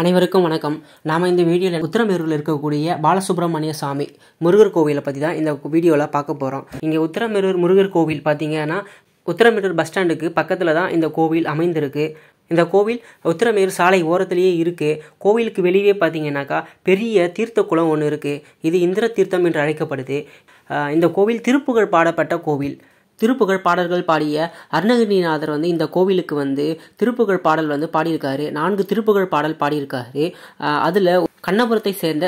அனைவருக்கும் வணக்கம் நாம் இந்த வீடியோவில் உத்தரமேரூரில் இருக்கக்கூடிய பாலசுப்ரமணிய சாமி முருகர் கோவிலை பற்றி தான் இந்த வீடியோவில் பார்க்க போகிறோம் இங்கே உத்தரமேரூர் முருகர் கோவில் பார்த்திங்கன்னா உத்தரமேரூர் பஸ் ஸ்டாண்டுக்கு பக்கத்தில் தான் இந்த கோவில் அமைந்திருக்கு இந்த கோவில் உத்தரமேரூர் சாலை ஓரத்திலேயே இருக்குது கோவிலுக்கு வெளியே பார்த்தீங்கன்னாக்கா பெரிய தீர்த்த குளம் ஒன்று இருக்குது இது இந்திர தீர்த்தம் என்று அழைக்கப்படுது இந்த கோவில் திருப்புகழ் பாடப்பட்ட கோவில் திருப்புகழ் பாடல்கள் பாடிய அருணகிரிநாதர் வந்து இந்த கோவிலுக்கு வந்து திருப்புகழ் பாடல் வந்து பாடியிருக்காரு நான்கு திருப்புகழ் பாடல் பாடியிருக்காரு அதில் கண்ணபுரத்தை சேர்ந்த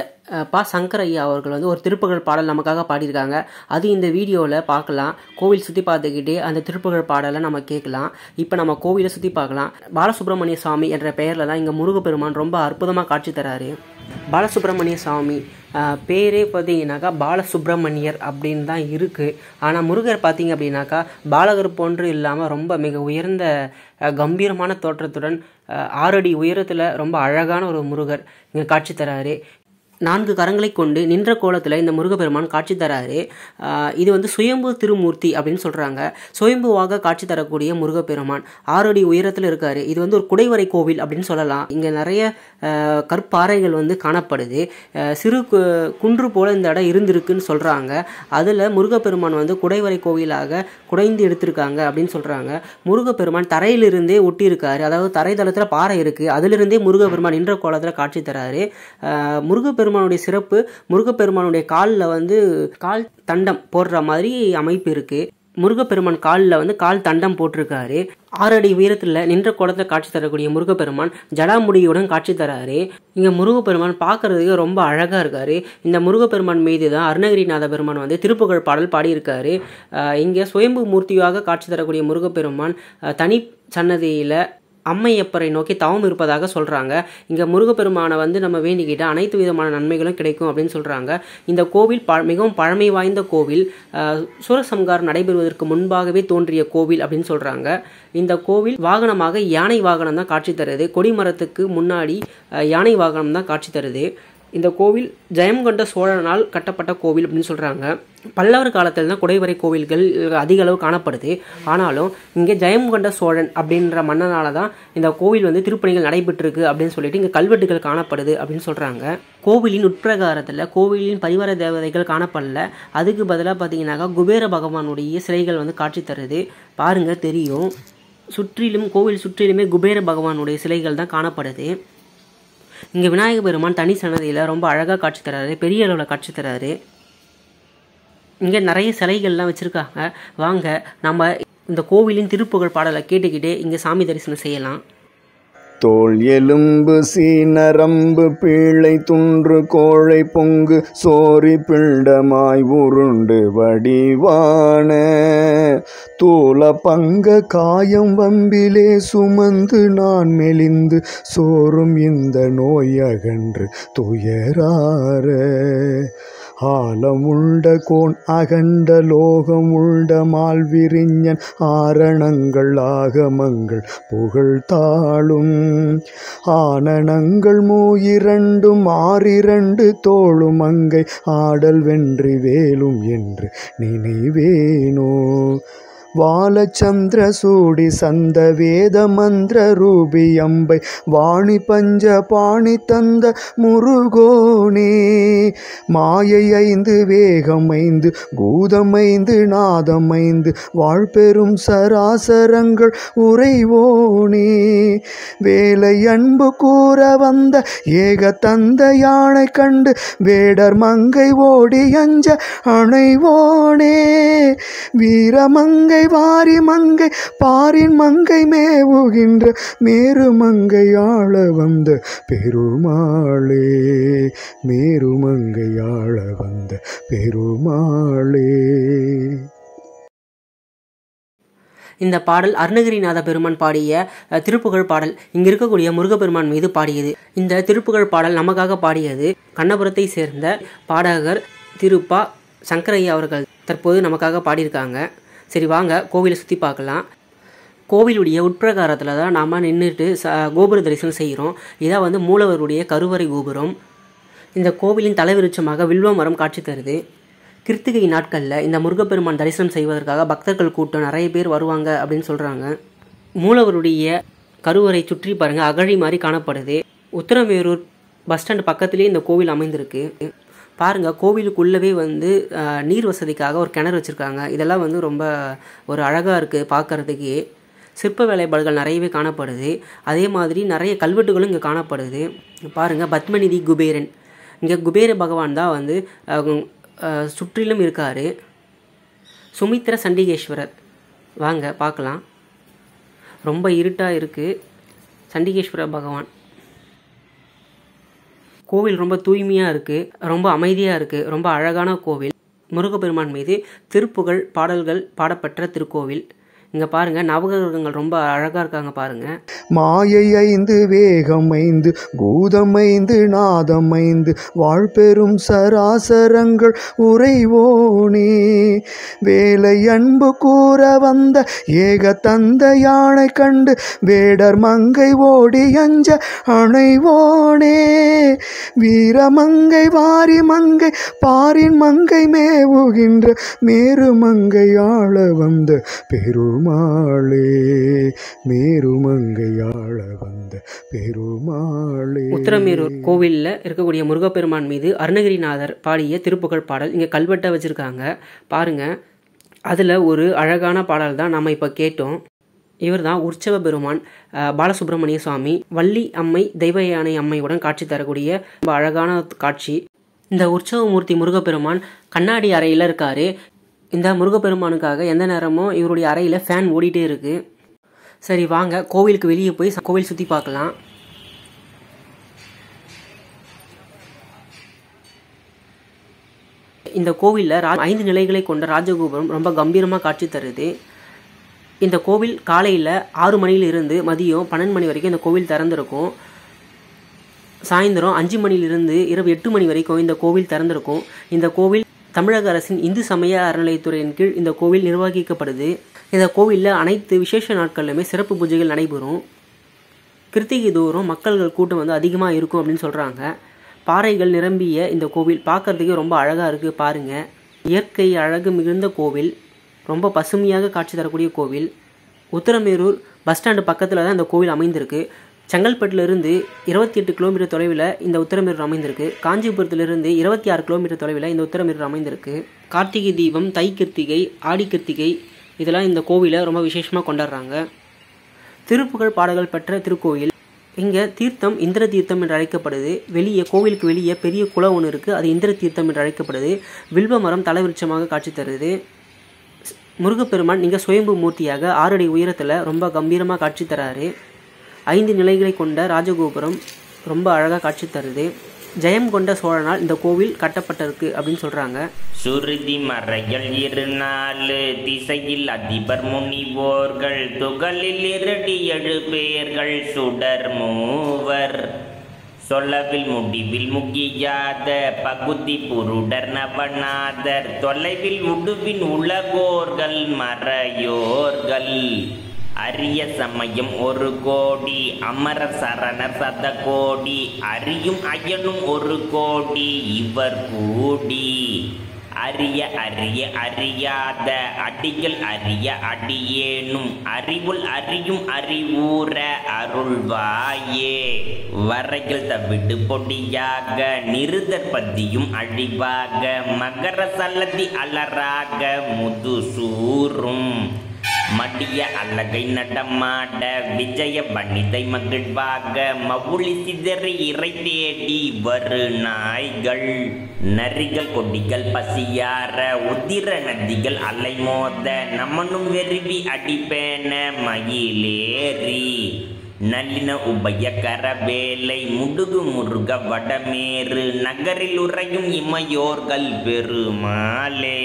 பா சங்கரையா ஐயா அவர்கள் வந்து ஒரு திருப்புகழ் பாடல் நமக்காக பாடியிருக்காங்க அது இந்த வீடியோவில் பார்க்கலாம் கோவில் சுற்றி பார்த்துக்கிட்டே அந்த திருப்புகழ் பாடலை நம்ம கேட்கலாம் இப்போ நம்ம கோவிலை சுற்றி பார்க்கலாம் பாலசுப்ரமணிய சுவாமி என்ற பெயரில் தான் இங்கே முருகப்பெருமான் ரொம்ப அற்புதமாக காட்சி தராரு பாலசுப்ரமணிய சுவாமி பேரே பார்த்தீங்கன்னாக்கா பாலசுப்ரமணியர் அப்படின்னு தான் இருக்குது ஆனால் முருகர் பார்த்தீங்க அப்படின்னாக்கா பாலகர் போன்று இல்லாமல் ரொம்ப மிக உயர்ந்த கம்பீரமான தோற்றத்துடன் ஆறடி உயரத்தில் ரொம்ப அழகான ஒரு முருகர் இங்கே காட்சி தராரு நான்கு கரங்களை கொண்டு நின்ற கோலத்தில் இந்த முருகப்பெருமான் காட்சி தராரு இது வந்து சுயம்பு திருமூர்த்தி அப்படின்னு சொல்கிறாங்க சுயம்புவாக காட்சி தரக்கூடிய முருகப்பெருமான் ஆறடி உயரத்தில் இருக்கார் இது வந்து ஒரு குடைவரை கோவில் அப்படின்னு சொல்லலாம் இங்கே நிறைய கற்பாறைகள் வந்து காணப்படுது சிறு குன்று போல் இந்த இடம் இருந்திருக்குன்னு சொல்கிறாங்க அதில் முருகப்பெருமான் வந்து குடைவரை கோவிலாக குடைந்து எடுத்திருக்காங்க அப்படின்னு சொல்கிறாங்க முருகப்பெருமான் தரையிலிருந்தே ஒட்டி இருக்காரு அதாவது தரைதளத்தில் பாறை இருக்குது அதிலிருந்தே முருகப்பெருமான் நின்ற கோலத்தில் காட்சி தராரு முருகப்பெருமான் முருகப்பெருமானுடைய சிறப்பு முருகப்பெருமானுடைய காலில் வந்து கால் தண்டம் போடுற மாதிரி அமைப்பு இருக்கு முருகப்பெருமான் காலில் வந்து கால் தண்டம் போட்டிருக்காரு ஆறடி உயரத்தில் நின்ற குளத்தை காட்சி தரக்கூடிய முருகப்பெருமான் ஜடாமுடியுடன் காட்சி தராரு இங்கே முருகப்பெருமான் பார்க்கறதுக்கு ரொம்ப அழகாக இருக்கார் இந்த முருகப்பெருமான் மீது தான் அருணகிரிநாத பெருமான் வந்து திருப்புகழ் பாடல் பாடியிருக்காரு இங்கே சுயம்பு மூர்த்தியாக காட்சி தரக்கூடிய முருகப்பெருமான் தனி சன்னதியில் அம்மையப்பரை நோக்கி தவம் இருப்பதாக சொல்கிறாங்க இங்கே முருகப்பெருமானை வந்து நம்ம வேண்டிக்கிட்டு அனைத்து விதமான நன்மைகளும் கிடைக்கும் அப்படின்னு சொல்கிறாங்க இந்த கோவில் ப மிகவும் பழமை வாய்ந்த கோவில் சூரசம்காரம் நடைபெறுவதற்கு முன்பாகவே தோன்றிய கோவில் அப்படின்னு சொல்கிறாங்க இந்த கோவில் வாகனமாக யானை வாகனம் தான் காட்சி தருது கொடிமரத்துக்கு முன்னாடி யானை வாகனம் தான் காட்சி தருது இந்த கோவில் ஜெயம் கொண்ட சோழனால் கட்டப்பட்ட கோவில் அப்படின்னு சொல்கிறாங்க பல்லவர் காலத்தில் தான் குடைவரை கோவில்கள் அதிக அளவு காணப்படுது ஆனாலும் இங்கே ஜெயம் கொண்ட சோழன் அப்படின்ற மன்னனால தான் இந்த கோவில் வந்து திருப்பணிகள் நடைபெற்றிருக்கு அப்படின்னு சொல்லிட்டு இங்கே கல்வெட்டுகள் காணப்படுது அப்படின்னு சொல்கிறாங்க கோவிலின் உட்பிரகாரத்தில் கோவிலின் பரிவார தேவதைகள் காணப்படல அதுக்கு பதிலாக பார்த்தீங்கன்னாக்கா குபேர பகவானுடைய சிலைகள் வந்து காட்சி தருது பாருங்கள் தெரியும் சுற்றிலும் கோவில் சுற்றிலுமே குபேர பகவானுடைய சிலைகள் தான் காணப்படுது இங்கே விநாயக பெருமான் தனி சன்னதியில் ரொம்ப அழகாக காட்சி தராரு பெரிய அளவில் காட்சி தராரு இங்கே நிறைய சிலைகள்லாம் வச்சுருக்காங்க வாங்க நம்ம இந்த கோவிலின் திருப்புகழ் பாடலை கேட்டுக்கிட்டே இங்கே சாமி தரிசனம் செய்யலாம் தோல் எலும்பு சீனரம்பு பீழை துன்று கோழை பொங்கு சோரி பிண்டமாய் உருண்டு வடிவான தோல பங்க காயம் வம்பிலே சுமந்து நான் மெலிந்து சோறும் இந்த நோயகன்று அகன்று துயரார ஆலமுண்ட கோண் அகண்ட லோகம் மால் விரிஞ்சன் ஆரணங்கள் ஆகமங்கள் புகழ்த்தாளும் ஆனனங்கள் மூயிரண்டும் ஆறிரண்டு தோளும் அங்கை ஆடல் வென்றி வேலும் என்று நினைவேனோ சூடி சந்த வேத மந்திர ரூபி அம்பை வாணி பஞ்ச பாணி தந்த முருகோனே மாயை ஐந்து வேகமைந்து பூதமைந்து நாதமைந்து வாழ்பெரும் சராசரங்கள் உறைவோனே வேலை அன்பு கூற வந்த ஏக தந்த யானை கண்டு வேடர் மங்கை ஓடி அஞ்ச அணைவோனே வீரமங்கை மங்கை வாரி மங்கை பாரின் மங்கை மேவுகின்ற மேரு மங்கையாள வந்த பெருமாளே மேரு மங்கையாள வந்த பெருமாளே இந்த பாடல் அருணகிரிநாத பெருமான் பாடிய திருப்புகழ் பாடல் இங்கு இருக்கக்கூடிய முருகப்பெருமான் மீது பாடியது இந்த திருப்புகழ் பாடல் நமக்காக பாடியது கண்ணபுரத்தை சேர்ந்த பாடகர் திருப்பா சங்கரையா அவர்கள் தற்போது நமக்காக பாடியிருக்காங்க சரி வாங்க கோவிலை சுற்றி பார்க்கலாம் கோவிலுடைய உட்பிரகாரத்தில் தான் நாம் நின்றுட்டு ச கோபுர தரிசனம் செய்கிறோம் இதான் வந்து மூலவருடைய கருவறை கோபுரம் இந்த கோவிலின் தலைவிருச்சமாக வில்வ மரம் காட்சி தருது கிருத்திகை நாட்களில் இந்த முருகப்பெருமான் தரிசனம் செய்வதற்காக பக்தர்கள் கூட்டம் நிறைய பேர் வருவாங்க அப்படின்னு சொல்கிறாங்க மூலவருடைய கருவறை சுற்றி பாருங்கள் அகழி மாதிரி காணப்படுது உத்தரமேரூர் பஸ் ஸ்டாண்ட் பக்கத்துலேயே இந்த கோவில் அமைந்திருக்கு பாருங்கள் கோவிலுக்குள்ளவே வந்து நீர் வசதிக்காக ஒரு கிணறு வச்சுருக்காங்க இதெல்லாம் வந்து ரொம்ப ஒரு அழகாக இருக்குது பார்க்குறதுக்கே சிற்ப வேலைப்பாடுகள் நிறையவே காணப்படுது அதே மாதிரி நிறைய கல்வெட்டுகளும் இங்கே காணப்படுது பாருங்கள் பத்மநிதி குபேரன் இங்கே குபேர பகவான் தான் வந்து சுற்றிலும் இருக்கார் சுமித்ர சண்டிகேஸ்வரர் வாங்க பார்க்கலாம் ரொம்ப இருட்டாக இருக்குது சண்டிகேஸ்வர பகவான் கோவில் ரொம்ப தூய்மையாக இருக்குது ரொம்ப அமைதியாக இருக்குது ரொம்ப அழகான கோவில் முருகப்பெருமான் மீது திருப்புகழ் பாடல்கள் பாடப்பட்ட திருக்கோவில் இங்கே பாருங்கள் நவகிரகங்கள் ரொம்ப அழகாக இருக்காங்க பாருங்கள் மாயை ஐந்து வேகம் ஐந்து பூதம் ஐந்து நாதம் ஐந்து வாழ்பெரும் சராசரங்கள் உரைவோனே வேலை அன்பு கூற வந்த ஏக தந்த யானை கண்டு வேடர் மங்கை ஓடி அஞ்ச அணைவோனே வீர மங்கை வாரி மங்கை பாரின் மங்கை மேவுகின்ற மேரு மங்கை ஆள வந்த பெரும் பெருமாளே மேருமங்கையாள வந்த பெருமாளே உத்தரமேரூர் கோவிலில் இருக்கக்கூடிய முருகப்பெருமான் மீது அருணகிரிநாதர் பாடிய திருப்புகழ் பாடல் இங்கே கல்வெட்டை வச்சுருக்காங்க பாருங்க அதில் ஒரு அழகான பாடல் தான் நம்ம இப்போ கேட்டோம் இவர் தான் உற்சவ பெருமான் பாலசுப்ரமணிய சுவாமி வள்ளி அம்மை தெய்வ யானை அம்மையுடன் காட்சி தரக்கூடிய அழகான காட்சி இந்த உற்சவமூர்த்தி முருகப்பெருமான் கண்ணாடி அறையில் இருக்கார் இந்த முருகப்பெருமானுக்காக எந்த நேரமும் இவருடைய அறையில் ஃபேன் ஓடிட்டே இருக்குது சரி வாங்க கோவிலுக்கு வெளியே போய் கோவில் சுற்றி பார்க்கலாம் இந்த கோவிலில் ஐந்து நிலைகளை கொண்ட ராஜகோபுரம் ரொம்ப கம்பீரமாக காட்சி தருது இந்த கோவில் காலையில் ஆறு மணியிலிருந்து மதியம் பன்னெண்டு மணி வரைக்கும் இந்த கோவில் திறந்திருக்கும் சாயந்தரம் அஞ்சு மணியிலிருந்து இரவு எட்டு மணி வரைக்கும் இந்த கோவில் திறந்திருக்கும் இந்த கோவில் தமிழக அரசின் இந்து சமய அறநிலையத்துறையின் கீழ் இந்த கோவில் நிர்வகிக்கப்படுது இந்த கோவிலில் அனைத்து விசேஷ நாட்கள்லுமே சிறப்பு பூஜைகள் நடைபெறும் கிருத்திகை தோறும் மக்கள்கள் கூட்டம் வந்து அதிகமாக இருக்கும் அப்படின்னு சொல்கிறாங்க பாறைகள் நிரம்பிய இந்த கோவில் பார்க்குறதுக்கே ரொம்ப அழகாக இருக்குது பாருங்கள் இயற்கை அழகு மிகுந்த கோவில் ரொம்ப பசுமையாக காட்சி தரக்கூடிய கோவில் உத்தரமேரூர் பஸ் ஸ்டாண்டு பக்கத்தில் தான் இந்த கோவில் அமைந்திருக்கு செங்கல்பட்டிலிருந்து இருபத்தி எட்டு கிலோமீட்டர் தொலைவில் இந்த உத்தரமேரூர் அமைந்திருக்கு காஞ்சிபுரத்திலிருந்து இருபத்தி ஆறு கிலோமீட்டர் தொலைவில் இந்த உத்தரமேரூர் அமைந்திருக்கு கார்த்திகை தீபம் தை கிருத்திகை ஆடி கிருத்திகை இதெல்லாம் இந்த கோவிலை ரொம்ப விசேஷமாக கொண்டாடுறாங்க திருப்புகழ் பாடல்கள் பெற்ற திருக்கோவில் இங்கே தீர்த்தம் இந்திர தீர்த்தம் என்று அழைக்கப்படுது வெளியே கோவிலுக்கு வெளியே பெரிய குளம் ஒன்று இருக்குது அது இந்திர தீர்த்தம் என்று அழைக்கப்படுது வில்வ மரம் தலைவிருச்சமாக காட்சி தருது முருகப்பெருமான் இங்கே சுயம்பு மூர்த்தியாக ஆறடி உயரத்தில் ரொம்ப கம்பீரமாக காட்சி தராரு ஐந்து நிலைகளை கொண்ட ராஜகோபுரம் ரொம்ப அழகாக காட்சி தருது ஜெயம் கொண்ட சோழனால் இந்த கோவில் கட்டப்பட்டிருக்கு அப்படின்னு சொல்றாங்க சுருதி மறைகள் இரு திசையில் அதிபர் முனிவோர்கள் துகளில் இரடி எழு பேர்கள் சுடர் மூவர் சொல்லவில் முடிவில் முக்கியாத பகுதி புருடர் நவநாதர் தொலைவில் உடுவின் உலகோர்கள் மறையோர்கள் அரிய சமயம் ஒரு கோடி அமர சரணர் சத கோடி அறியும் அயனும் ஒரு கோடி இவர் கூடி அரிய அரிய அறியாத அடிகள் அறிய அடியேனும் அறிவுள் அறியும் அறிவூற அருள்வாயே வரைகள் தவிடு பொடியாக நிருதற்பதியும் அழிவாக மகர சல்லதி அலராக முதுசூரும் மடிய அழகை நடமாட விஜய வனிதை மகிழ்வாக மவுளி சிதறி இறை தேடி வரு நாய்கள் நரிகள் கொடிகள் பசியார உதிர நதிகள் அலை மோத நம்மனும் வெறுவி அடிப்பேன மயிலேறி நல்லின உபய கரவேலை முடுகு முருக வடமேறு நகரில் உறையும் இமையோர்கள் பெருமாலே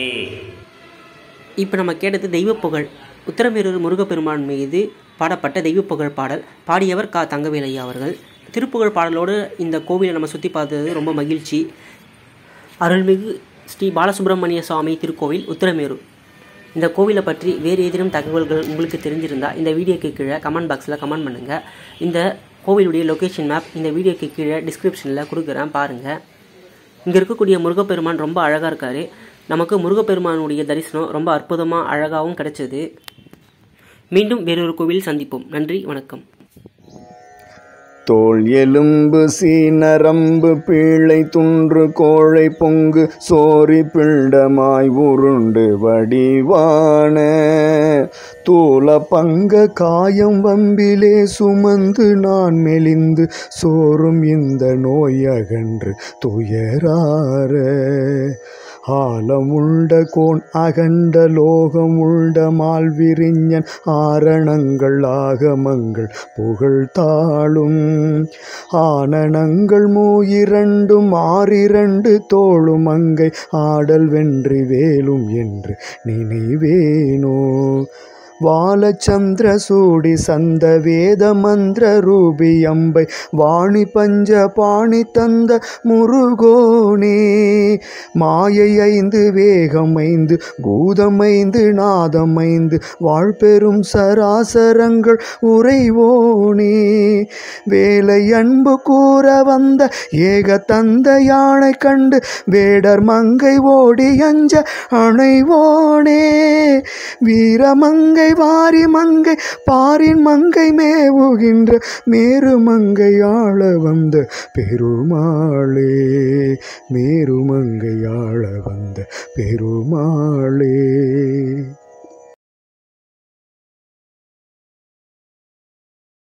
இப்போ நம்ம கேட்டது தெய்வ புகழ் உத்தரமேரூர் முருகப்பெருமான் மீது பாடப்பட்ட தெய்வ புகழ் பாடல் பாடியவர் கா தங்கவேலையா அவர்கள் திருப்புகழ் பாடலோடு இந்த கோவிலை நம்ம சுற்றி பார்த்தது ரொம்ப மகிழ்ச்சி அருள்மிகு ஸ்ரீ பாலசுப்ரமணிய சுவாமி திருக்கோவில் உத்தரமேரூர் இந்த கோவிலை பற்றி வேறு ஏதேனும் தகவல்கள் உங்களுக்கு தெரிஞ்சிருந்தால் இந்த வீடியோக்கு கீழே கமெண்ட் பாக்ஸில் கமெண்ட் பண்ணுங்கள் இந்த கோவிலுடைய லொக்கேஷன் மேப் இந்த வீடியோக்கு கீழே டிஸ்கிரிப்ஷனில் கொடுக்குறேன் பாருங்கள் இங்கே இருக்கக்கூடிய முருகப்பெருமான் ரொம்ப அழகாக இருக்கார் நமக்கு முருகப்பெருமானுடைய தரிசனம் ரொம்ப அற்புதமாக அழகாகவும் கிடைச்சது மீண்டும் வேறொரு கோவில் சந்திப்போம் நன்றி வணக்கம் தோல் எலும்பு சீனரம்பு பிள்ளை துன்று கோழை பொங்கு சோரி பிள்ளமாய் உருண்டு வடிவான தூள பங்க காயம் வம்பிலே சுமந்து நான் மெலிந்து சோறும் இந்த நோய் அகன்று துயரார ஆழமுண்ட கோண் அகண்ட லோகமுண்ட மால்விரிஞ்சன் ஆரணங்கள் ஆகமங்கள் புகழ்த்தாளும் ஆனனங்கள் மூயிரண்டும் ஆறிரண்டு தோளும் அங்கை ஆடல் வென்றி வேலும் என்று நினைவேனோ சூடி சந்த வேத மந்திர ரூபி அம்பை வாணி பஞ்ச பாணி தந்த முருகோணே மாயை ஐந்து வேகமைந்து பூதமைந்து நாதமைந்து வாழ்பெரும் சராசரங்கள் உறைவோனே வேலை அன்பு கூற வந்த ஏக தந்த யானை கண்டு வேடர் மங்கை ஓடி அஞ்ச அணைவோனே வீரமங்கை மங்கை வாரி மங்கை பாரின் மங்கை மேவுகின்ற மேரு மங்கையாள வந்த பெருமாளே மேரு மங்கையாள வந்த பெருமாளே